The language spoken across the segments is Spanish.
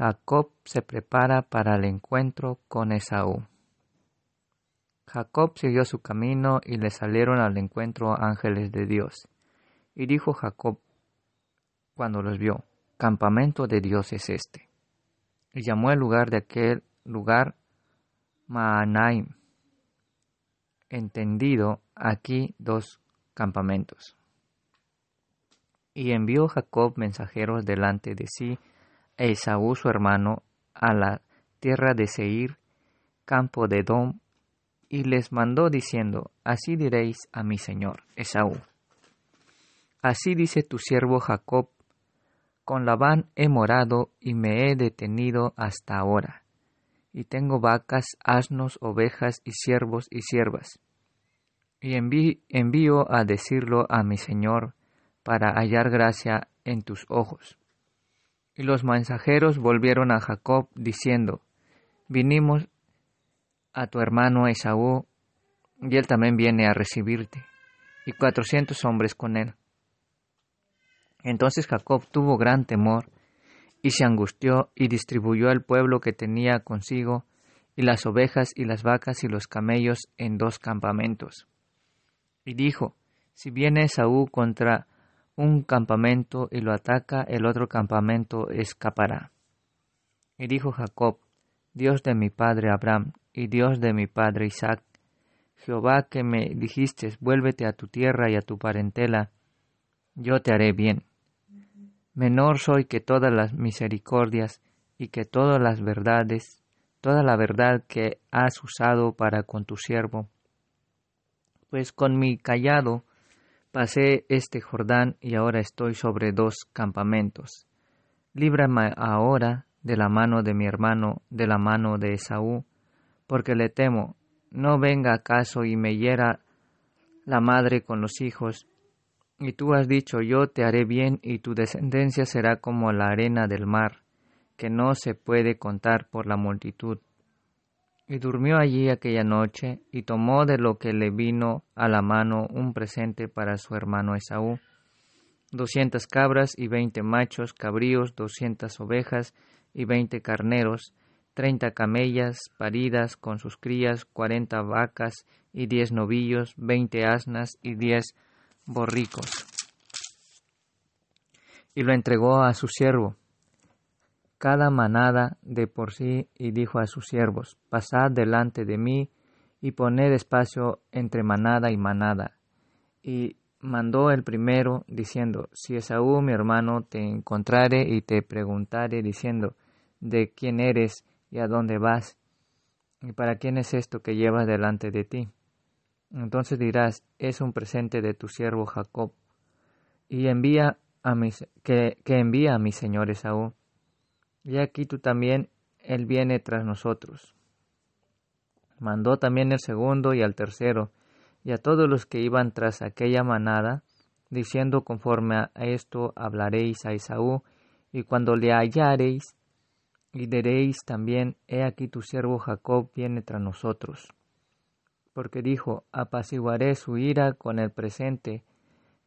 Jacob se prepara para el encuentro con Esaú. Jacob siguió su camino y le salieron al encuentro ángeles de Dios. Y dijo Jacob cuando los vio, Campamento de Dios es este. Y llamó el lugar de aquel lugar Maanaim. Entendido aquí dos campamentos. Y envió Jacob mensajeros delante de sí Esaú su hermano a la tierra de Seir, campo de Dom, y les mandó diciendo, Así diréis a mi señor Esaú. Así dice tu siervo Jacob, con Labán he morado y me he detenido hasta ahora, y tengo vacas, asnos, ovejas y siervos y siervas. Y envío a decirlo a mi señor, para hallar gracia en tus ojos. Y los mensajeros volvieron a Jacob diciendo, vinimos a tu hermano Esaú, y él también viene a recibirte, y cuatrocientos hombres con él. Entonces Jacob tuvo gran temor, y se angustió, y distribuyó al pueblo que tenía consigo, y las ovejas y las vacas y los camellos en dos campamentos. Y dijo, si viene Esaú contra un campamento y lo ataca, el otro campamento escapará. Y dijo Jacob, Dios de mi padre Abraham y Dios de mi padre Isaac, Jehová que me dijiste, vuélvete a tu tierra y a tu parentela, yo te haré bien. Menor soy que todas las misericordias y que todas las verdades, toda la verdad que has usado para con tu siervo. Pues con mi callado Pasé este Jordán y ahora estoy sobre dos campamentos. Líbrame ahora de la mano de mi hermano, de la mano de Esaú, porque le temo, no venga acaso y me hiera la madre con los hijos. Y tú has dicho, yo te haré bien y tu descendencia será como la arena del mar, que no se puede contar por la multitud. Y durmió allí aquella noche, y tomó de lo que le vino a la mano un presente para su hermano Esaú, doscientas cabras y veinte machos cabríos, doscientas ovejas y veinte carneros, treinta camellas paridas con sus crías, cuarenta vacas y diez novillos, veinte asnas y diez borricos. Y lo entregó a su siervo, cada manada de por sí y dijo a sus siervos, Pasad delante de mí y poned espacio entre manada y manada. Y mandó el primero, diciendo, Si Esaú, mi hermano, te encontrare y te preguntare, diciendo, ¿de quién eres y a dónde vas? ¿Y para quién es esto que llevas delante de ti? Entonces dirás, es un presente de tu siervo Jacob. Y envía a mis, que, envía a mi señor Esaú y aquí tú también, Él viene tras nosotros. Mandó también el segundo y al tercero, y a todos los que iban tras aquella manada, diciendo conforme a esto hablaréis a Esaú, y cuando le hallaréis, y diréis también, he aquí tu siervo Jacob viene tras nosotros. Porque dijo, apaciguaré su ira con el presente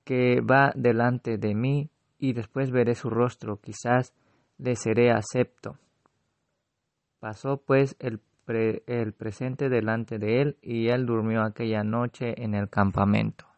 que va delante de mí, y después veré su rostro, quizás le seré acepto. Pasó pues el, el presente delante de él, y él durmió aquella noche en el campamento.